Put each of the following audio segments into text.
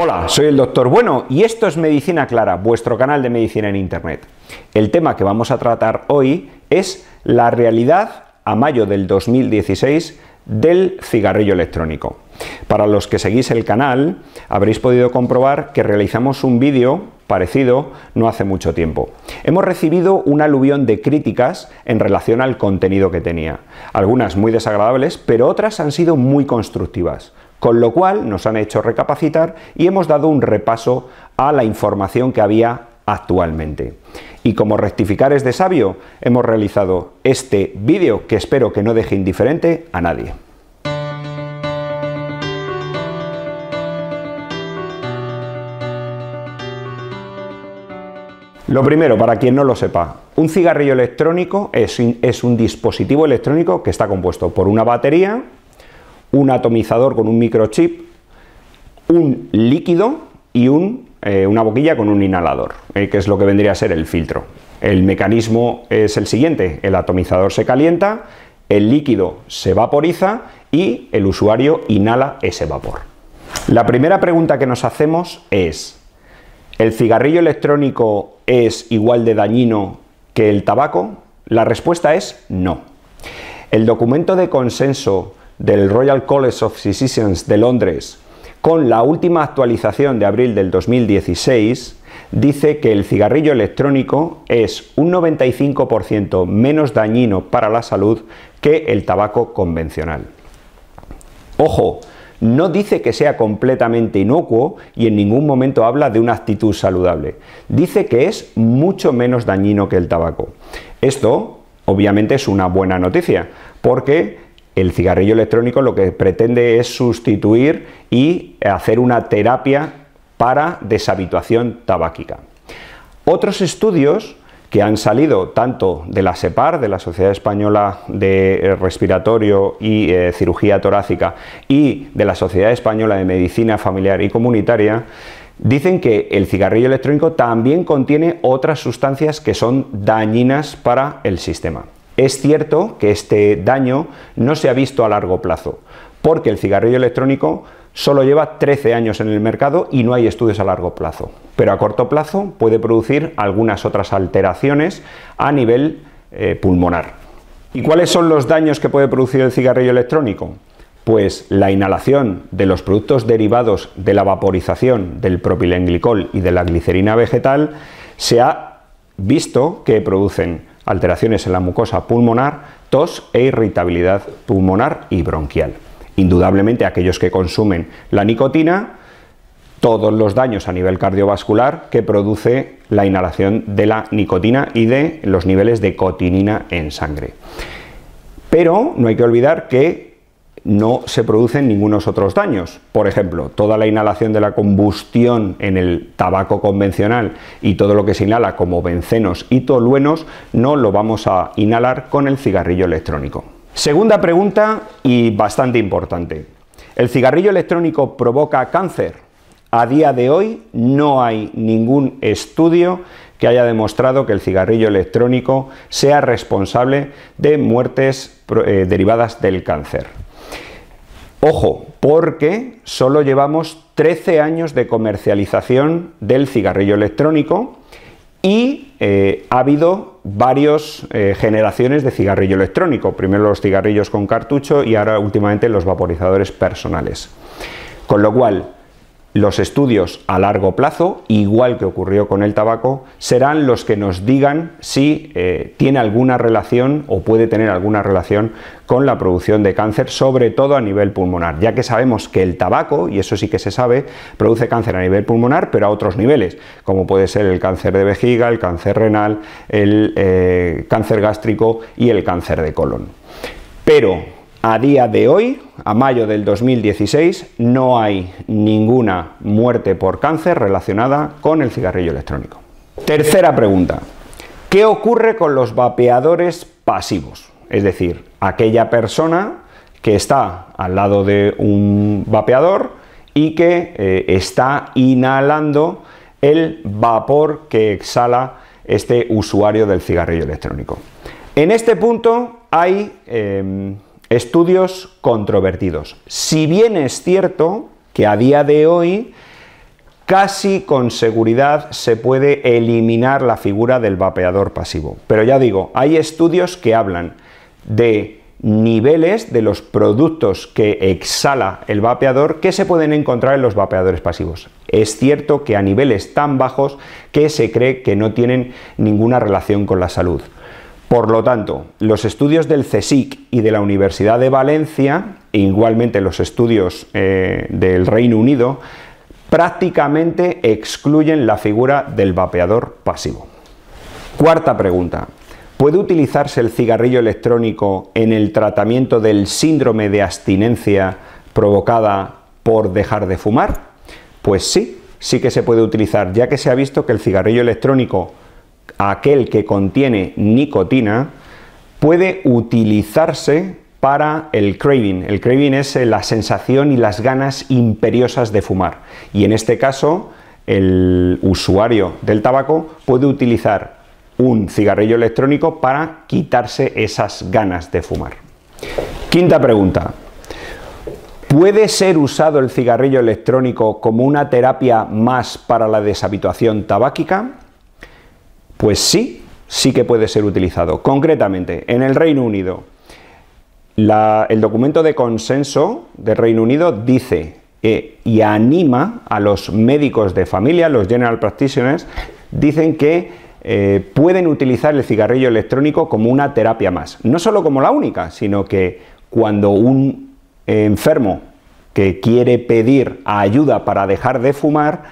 Hola, soy el doctor Bueno y esto es Medicina Clara, vuestro canal de medicina en Internet. El tema que vamos a tratar hoy es la realidad a mayo del 2016 del cigarrillo electrónico. Para los que seguís el canal, habréis podido comprobar que realizamos un vídeo parecido no hace mucho tiempo. Hemos recibido un aluvión de críticas en relación al contenido que tenía. Algunas muy desagradables, pero otras han sido muy constructivas. Con lo cual nos han hecho recapacitar y hemos dado un repaso a la información que había actualmente. Y como rectificar es de sabio, hemos realizado este vídeo que espero que no deje indiferente a nadie. Lo primero, para quien no lo sepa, un cigarrillo electrónico es, es un dispositivo electrónico que está compuesto por una batería, un atomizador con un microchip, un líquido y eh, una boquilla con un inhalador, eh, que es lo que vendría a ser el filtro. El mecanismo es el siguiente, el atomizador se calienta, el líquido se vaporiza y el usuario inhala ese vapor. La primera pregunta que nos hacemos es, ¿el cigarrillo electrónico es igual de dañino que el tabaco? La respuesta es no. El documento de consenso del Royal College of Physicians de Londres, con la última actualización de abril del 2016, dice que el cigarrillo electrónico es un 95% menos dañino para la salud que el tabaco convencional. Ojo, no dice que sea completamente inocuo y en ningún momento habla de una actitud saludable. Dice que es mucho menos dañino que el tabaco. Esto, obviamente, es una buena noticia, porque el cigarrillo electrónico lo que pretende es sustituir y hacer una terapia para deshabituación tabáquica. Otros estudios que han salido tanto de la SEPAR, de la Sociedad Española de eh, Respiratorio y eh, Cirugía Torácica, y de la Sociedad Española de Medicina Familiar y Comunitaria, dicen que el cigarrillo electrónico también contiene otras sustancias que son dañinas para el sistema. Es cierto que este daño no se ha visto a largo plazo, porque el cigarrillo electrónico solo lleva 13 años en el mercado y no hay estudios a largo plazo, pero a corto plazo puede producir algunas otras alteraciones a nivel eh, pulmonar. ¿Y cuáles son los daños que puede producir el cigarrillo electrónico? Pues la inhalación de los productos derivados de la vaporización del propilenglicol y de la glicerina vegetal se ha visto que producen alteraciones en la mucosa pulmonar, tos e irritabilidad pulmonar y bronquial. Indudablemente aquellos que consumen la nicotina, todos los daños a nivel cardiovascular que produce la inhalación de la nicotina y de los niveles de cotinina en sangre. Pero no hay que olvidar que no se producen ningunos otros daños. Por ejemplo, toda la inhalación de la combustión en el tabaco convencional y todo lo que se inhala como bencenos y toluenos no lo vamos a inhalar con el cigarrillo electrónico. Segunda pregunta y bastante importante. ¿El cigarrillo electrónico provoca cáncer? A día de hoy no hay ningún estudio que haya demostrado que el cigarrillo electrónico sea responsable de muertes eh, derivadas del cáncer. Ojo, porque solo llevamos 13 años de comercialización del cigarrillo electrónico y eh, ha habido varias eh, generaciones de cigarrillo electrónico. Primero los cigarrillos con cartucho y ahora últimamente los vaporizadores personales. Con lo cual, los estudios a largo plazo, igual que ocurrió con el tabaco, serán los que nos digan si eh, tiene alguna relación o puede tener alguna relación con la producción de cáncer, sobre todo a nivel pulmonar, ya que sabemos que el tabaco, y eso sí que se sabe, produce cáncer a nivel pulmonar, pero a otros niveles, como puede ser el cáncer de vejiga, el cáncer renal, el eh, cáncer gástrico y el cáncer de colon. Pero a día de hoy, a mayo del 2016, no hay ninguna muerte por cáncer relacionada con el cigarrillo electrónico. Tercera pregunta. ¿Qué ocurre con los vapeadores pasivos? Es decir, aquella persona que está al lado de un vapeador y que eh, está inhalando el vapor que exhala este usuario del cigarrillo electrónico. En este punto hay em, Estudios controvertidos. Si bien es cierto que a día de hoy casi con seguridad se puede eliminar la figura del vapeador pasivo. Pero ya digo, hay estudios que hablan de niveles de los productos que exhala el vapeador que se pueden encontrar en los vapeadores pasivos. Es cierto que a niveles tan bajos que se cree que no tienen ninguna relación con la salud. Por lo tanto, los estudios del CSIC y de la Universidad de Valencia, e igualmente los estudios eh, del Reino Unido, prácticamente excluyen la figura del vapeador pasivo. Cuarta pregunta. ¿Puede utilizarse el cigarrillo electrónico en el tratamiento del síndrome de abstinencia provocada por dejar de fumar? Pues sí, sí que se puede utilizar, ya que se ha visto que el cigarrillo electrónico aquel que contiene nicotina, puede utilizarse para el craving. El craving es eh, la sensación y las ganas imperiosas de fumar. Y en este caso, el usuario del tabaco puede utilizar un cigarrillo electrónico para quitarse esas ganas de fumar. Quinta pregunta. ¿Puede ser usado el cigarrillo electrónico como una terapia más para la deshabituación tabáquica? Pues sí, sí que puede ser utilizado. Concretamente, en el Reino Unido, el documento de consenso del Reino Unido dice eh, y anima a los médicos de familia, los general practitioners, dicen que eh, pueden utilizar el cigarrillo electrónico como una terapia más. No solo como la única, sino que cuando un enfermo que quiere pedir ayuda para dejar de fumar,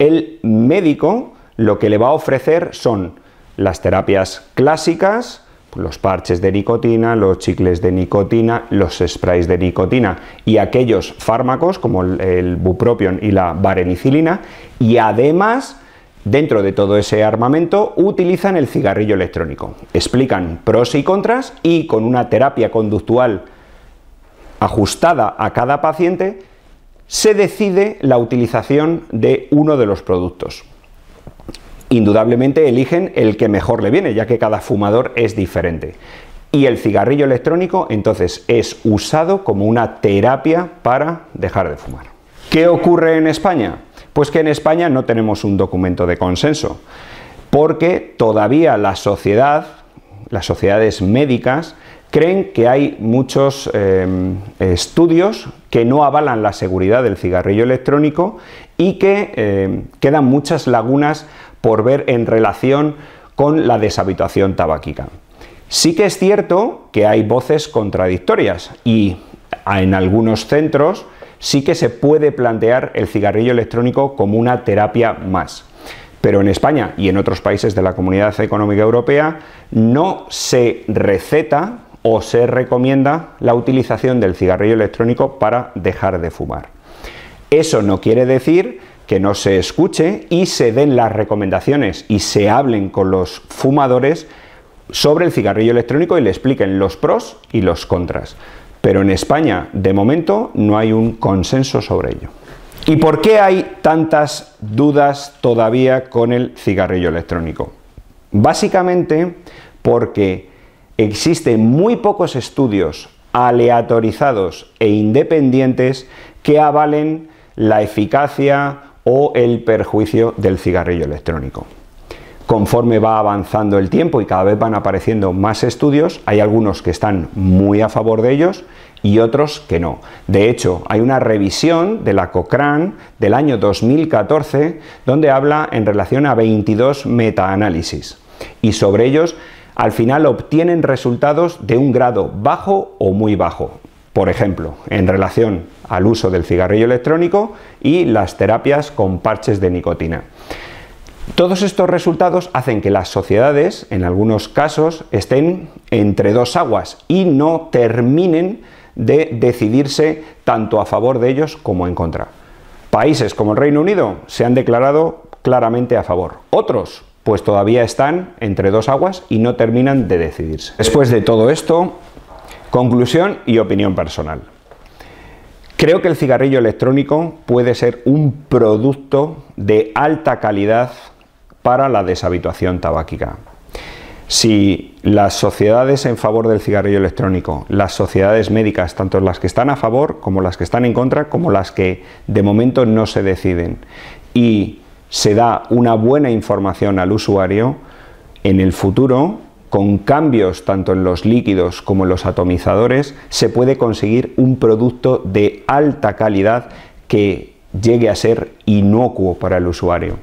el médico lo que le va a ofrecer son las terapias clásicas, los parches de nicotina, los chicles de nicotina, los sprays de nicotina y aquellos fármacos como el, bupropion y la varenicilina y además dentro de todo ese armamento utilizan el cigarrillo electrónico. Explican pros y contras y con una terapia conductual ajustada a cada paciente se decide la utilización de uno de los productos indudablemente eligen el que mejor le viene, ya que cada fumador es diferente. Y el cigarrillo electrónico entonces es usado como una terapia para dejar de fumar. ¿Qué ocurre en España? Pues que en España no tenemos un documento de consenso, porque todavía la sociedad, las sociedades médicas, creen que hay muchos em, estudios que no avalan la seguridad del cigarrillo electrónico y que em, quedan muchas lagunas por ver en relación con la deshabitación tabáquica. Sí que es cierto que hay voces contradictorias y en algunos centros sí que se puede plantear el cigarrillo electrónico como una terapia más. Pero en España y en otros países de la Comunidad Económica Europea no se receta o se recomienda la utilización del cigarrillo electrónico para dejar de fumar. Eso no quiere decir que no se escuche y se den las recomendaciones y se hablen con los fumadores sobre el cigarrillo electrónico y le expliquen los pros y los contras. Pero en España, de momento, no hay un consenso sobre ello. ¿Y por qué hay tantas dudas todavía con el cigarrillo electrónico? Básicamente porque existen muy pocos estudios aleatorizados e independientes que avalen la eficacia o el perjuicio del cigarrillo electrónico. Conforme va avanzando el tiempo y cada vez van apareciendo más estudios, hay algunos que están muy a favor de ellos y otros que no. De hecho, hay una revisión de la Cochrane del año 2014 donde habla en relación a 22 metaanálisis y sobre ellos al final obtienen resultados de un grado bajo o muy bajo por ejemplo, en relación al uso del cigarrillo electrónico y las terapias con parches de nicotina. Todos estos resultados hacen que las sociedades, en algunos casos, estén entre dos aguas y no terminen de decidirse tanto a favor de ellos como en contra. Países como el Reino Unido se han declarado claramente a favor. Otros, pues todavía están entre dos aguas y no terminan de decidirse. Después de todo esto, Conclusión y opinión personal. Creo que el cigarrillo electrónico puede ser un producto de alta calidad para la deshabituación tabáquica. Si las sociedades en favor del cigarrillo electrónico, las sociedades médicas, tanto las que están a favor como las que están en contra, como las que de momento no se deciden, y se da una buena información al usuario, en el futuro con cambios tanto en los líquidos como en los atomizadores, se puede conseguir un producto de alta calidad que llegue a ser inocuo para el usuario.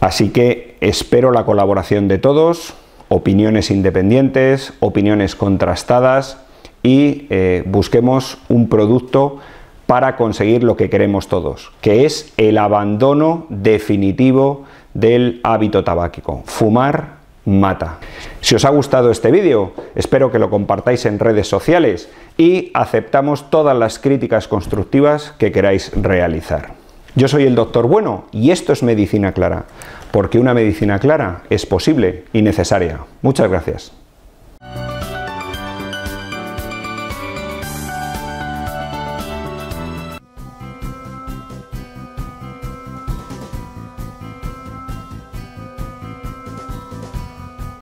Así que espero la colaboración de todos, opiniones independientes, opiniones contrastadas y eh, busquemos un producto para conseguir lo que queremos todos, que es el abandono definitivo del hábito tabáquico. Fumar mata. Si os ha gustado este vídeo, espero que lo compartáis en redes sociales y aceptamos todas las críticas constructivas que queráis realizar. Yo soy el doctor Bueno y esto es Medicina Clara, porque una medicina clara es posible y necesaria. Muchas gracias.